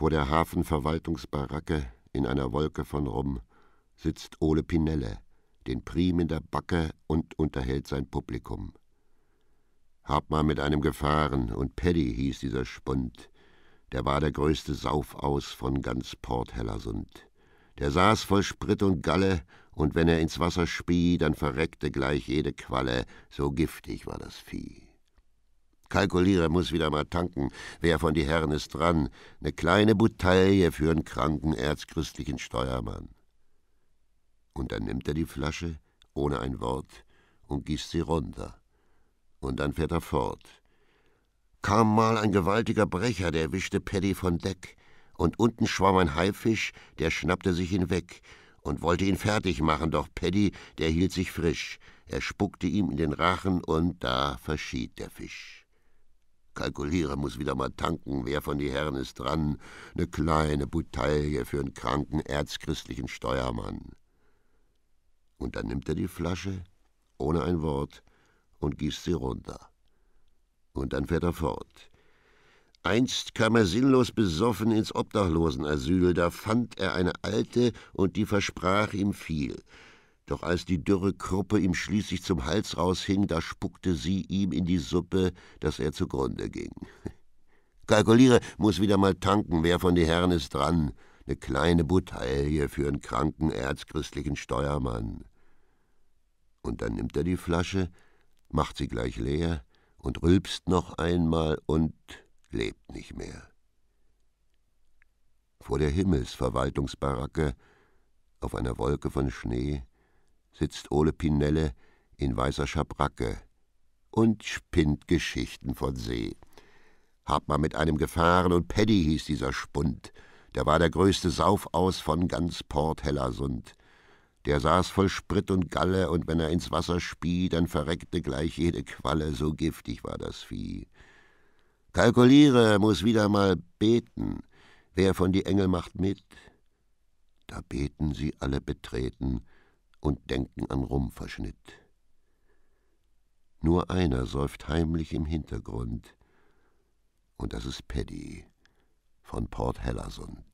Vor der Hafenverwaltungsbaracke in einer Wolke von Rum sitzt Ole Pinelle, den Prim in der Backe und unterhält sein Publikum. Hab mal mit einem gefahren, und Paddy hieß dieser Spund. Der war der größte Saufaus von ganz Port Hellersund. Der saß voll Sprit und Galle, und wenn er ins Wasser spie, dann verreckte gleich jede Qualle, so giftig war das Vieh. Kalkuliere muss wieder mal tanken. Wer von die Herren ist dran? Eine kleine Bouteille für einen kranken erzchristlichen Steuermann. Und dann nimmt er die Flasche, ohne ein Wort, und gießt sie runter. Und dann fährt er fort. Kam mal ein gewaltiger Brecher, der wischte Paddy von Deck. Und unten schwamm ein Haifisch, der schnappte sich ihn weg und wollte ihn fertig machen, doch Paddy, der hielt sich frisch. Er spuckte ihm in den Rachen und da verschied der Fisch kalkuliere, muss wieder mal tanken, wer von die Herren ist dran, ne kleine Bouteille für'n kranken erzchristlichen Steuermann. Und dann nimmt er die Flasche, ohne ein Wort, und gießt sie runter. Und dann fährt er fort. Einst kam er sinnlos besoffen ins Obdachlosenasyl, da fand er eine Alte, und die versprach ihm viel. Doch als die dürre Kruppe ihm schließlich zum Hals raushing, da spuckte sie ihm in die Suppe, dass er zugrunde ging. Kalkuliere, muss wieder mal tanken, wer von den Herren ist dran? Eine kleine Bouteille für einen kranken erzchristlichen Steuermann. Und dann nimmt er die Flasche, macht sie gleich leer und rülpst noch einmal und lebt nicht mehr. Vor der Himmelsverwaltungsbaracke, auf einer Wolke von Schnee, sitzt Ole Pinelle in weißer Schabracke und spinnt Geschichten von See. Hab mal mit einem gefahren und Paddy hieß dieser Spund. Der war der größte Saufaus von ganz Port Hellersund. Der saß voll Sprit und Galle und wenn er ins Wasser spie, dann verreckte gleich jede Qualle, so giftig war das Vieh. Kalkuliere, muß wieder mal beten, wer von die Engel macht mit. Da beten sie alle betreten, und denken an Rumverschnitt. Nur einer säuft heimlich im Hintergrund, und das ist Paddy von Port Hellasund.